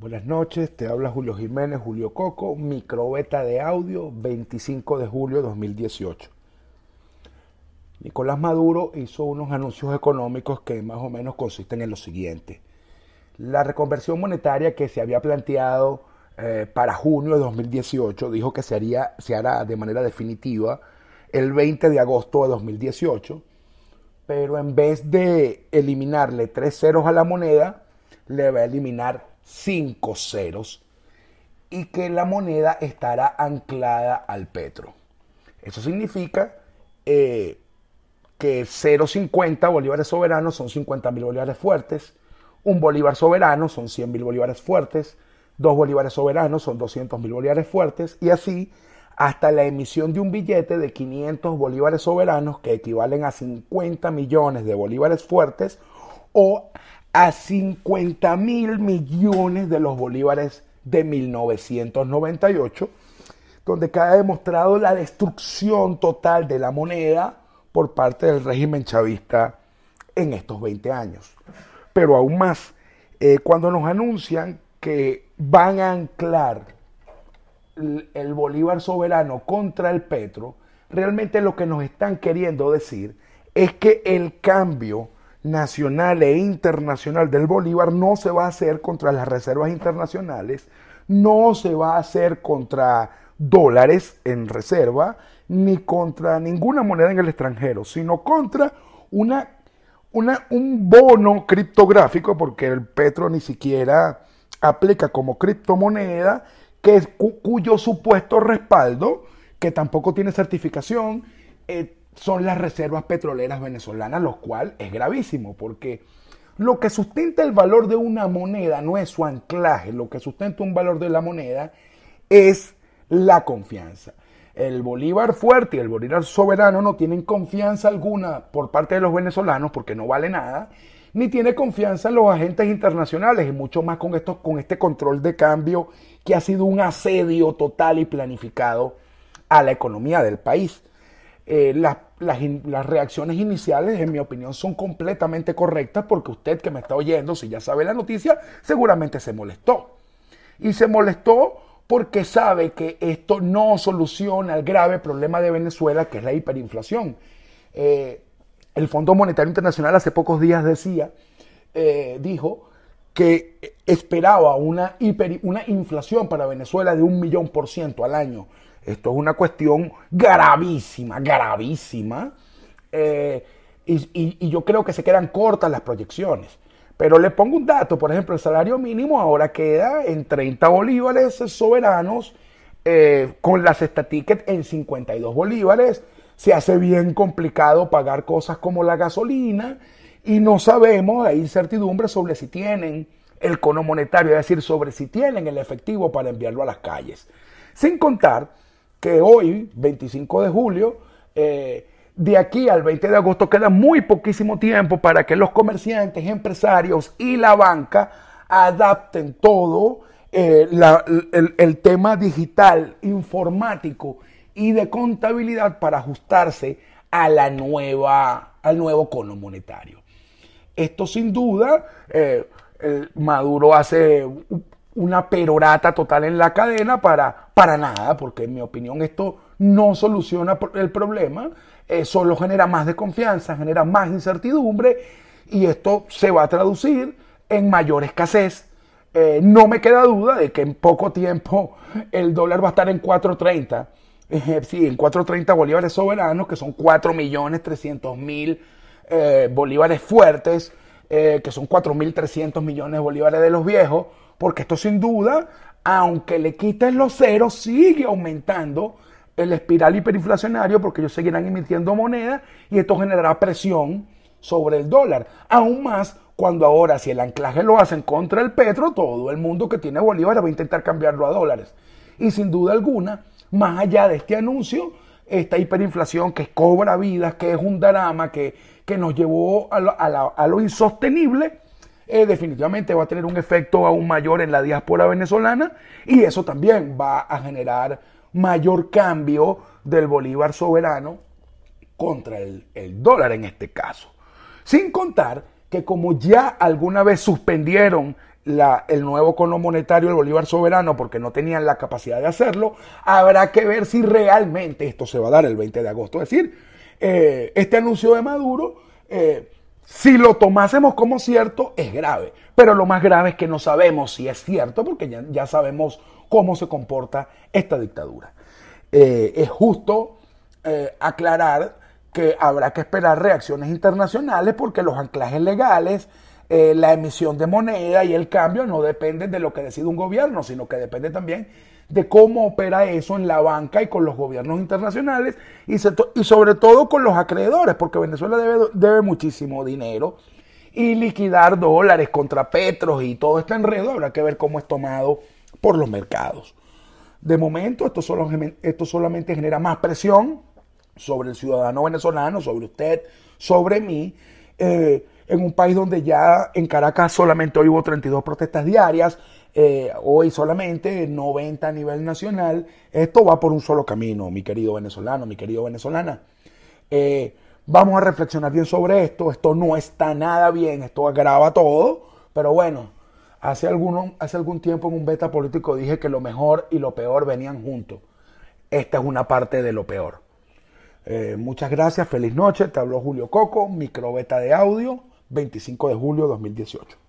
Buenas noches, te habla Julio Jiménez, Julio Coco, microbeta de audio, 25 de julio de 2018. Nicolás Maduro hizo unos anuncios económicos que más o menos consisten en lo siguiente. La reconversión monetaria que se había planteado eh, para junio de 2018 dijo que se, haría, se hará de manera definitiva el 20 de agosto de 2018, pero en vez de eliminarle tres ceros a la moneda, le va a eliminar cinco ceros y que la moneda estará anclada al petro. Eso significa eh, que 0,50 bolívares soberanos son 50 mil bolívares fuertes, un bolívar soberano son 100 mil bolívares fuertes, dos bolívares soberanos son 200 mil bolívares fuertes y así hasta la emisión de un billete de 500 bolívares soberanos que equivalen a 50 millones de bolívares fuertes o a 50 mil millones de los bolívares de 1998, donde queda demostrado la destrucción total de la moneda por parte del régimen chavista en estos 20 años. Pero aún más, eh, cuando nos anuncian que van a anclar el Bolívar soberano contra el Petro, realmente lo que nos están queriendo decir es que el cambio nacional e internacional del Bolívar no se va a hacer contra las reservas internacionales, no se va a hacer contra dólares en reserva, ni contra ninguna moneda en el extranjero, sino contra una, una, un bono criptográfico, porque el Petro ni siquiera aplica como criptomoneda, que es cuyo supuesto respaldo, que tampoco tiene certificación, eh, son las reservas petroleras venezolanas, lo cual es gravísimo porque lo que sustenta el valor de una moneda no es su anclaje, lo que sustenta un valor de la moneda es la confianza. El Bolívar fuerte y el Bolívar soberano no tienen confianza alguna por parte de los venezolanos porque no vale nada, ni tiene confianza en los agentes internacionales y mucho más con, esto, con este control de cambio que ha sido un asedio total y planificado a la economía del país. Eh, las, reacciones iniciales, en mi opinión, son completamente correctas porque usted que me está oyendo, si ya sabe la noticia, seguramente se molestó. Y se molestó porque sabe que esto no soluciona el grave problema de Venezuela, que es la hiperinflación. Eh, el Fondo Monetario Internacional hace pocos días decía, eh, dijo que esperaba una, hiper, una inflación para Venezuela de un millón por ciento al año. Esto es una cuestión gravísima, gravísima. Eh, y, yo creo que se quedan cortas las proyecciones. Pero le pongo un dato, por ejemplo, el salario mínimo ahora queda en 30 bolívares soberanos, eh, con las ticket en 52 bolívares. Se hace bien complicado pagar cosas como la gasolina y no sabemos, hay incertidumbre sobre si tienen el cono monetario, es decir, sobre si tienen el efectivo para enviarlo a las calles. Sin contar que hoy, 25 de julio, eh, de aquí al 20 de agosto queda muy poquísimo tiempo para que los comerciantes, empresarios y la banca adapten todo eh, el, tema digital, informático y de contabilidad para ajustarse a la nueva, al nuevo cono monetario. Esto sin duda, eh, Maduro hace una perorata total en la cadena para, para nada, porque en mi opinión esto no soluciona el problema, eh, solo genera más desconfianza, genera más incertidumbre y esto se va a traducir en mayor escasez. Eh, no me queda duda de que en poco tiempo el dólar va a estar en 4.30. Eh, sí, en 4.30 bolívares soberanos, que son 4.300.000 eh, bolívares fuertes, que son 4.300 millones de bolívares de los viejos porque esto sin duda, aunque le quiten los ceros, sigue aumentando el espiral hiperinflacionario porque ellos seguirán emitiendo moneda y esto generará presión sobre el dólar. Aún más cuando ahora si el anclaje lo hacen contra el petro, todo el mundo que tiene bolívares va a intentar cambiarlo a dólares. Y sin duda alguna, más allá de este anuncio, esta hiperinflación que cobra vidas, que es un drama, que, que nos llevó a lo, a lo insostenible, eh, definitivamente va a tener un efecto aún mayor en la diáspora venezolana y eso también va a generar mayor cambio del Bolívar soberano contra el, dólar en este caso. Sin contar que como ya alguna vez suspendieron la, el nuevo cono monetario, el Bolívar soberano, porque no tenían la capacidad de hacerlo, habrá que ver si realmente esto se va a dar el 20 de agosto. Es decir, eh, este anuncio de Maduro eh, si lo tomásemos como cierto, es grave. Pero lo más grave es que no sabemos si es cierto, porque ya, sabemos cómo se comporta esta dictadura. Eh, es justo eh, aclarar que habrá que esperar reacciones internacionales porque los anclajes legales eh, la emisión de moneda y el cambio no dependen de lo que decide un gobierno, sino que depende también de cómo opera eso en la banca y con los gobiernos internacionales y, sobre todo con los acreedores, porque Venezuela debe, muchísimo dinero y liquidar dólares contra petros y todo este enredo habrá que ver cómo es tomado por los mercados. De momento esto, solo, esto solamente genera más presión sobre el ciudadano venezolano, sobre usted, sobre mí. Eh, en un país donde ya en Caracas solamente hoy hubo 32 protestas diarias, eh, hoy solamente 90 a nivel nacional. Esto va por un solo camino, mi querido venezolano, mi querido venezolana. Eh, vamos a reflexionar bien sobre esto. Esto no está nada bien, esto agrava todo, pero bueno. Hace, hace algún tiempo en un beta político dije que lo mejor y lo peor venían juntos. Esta es una parte de lo peor. Eh, muchas gracias, feliz noche. Te habló Julio Coco, beta de audio. 25 de julio 2018.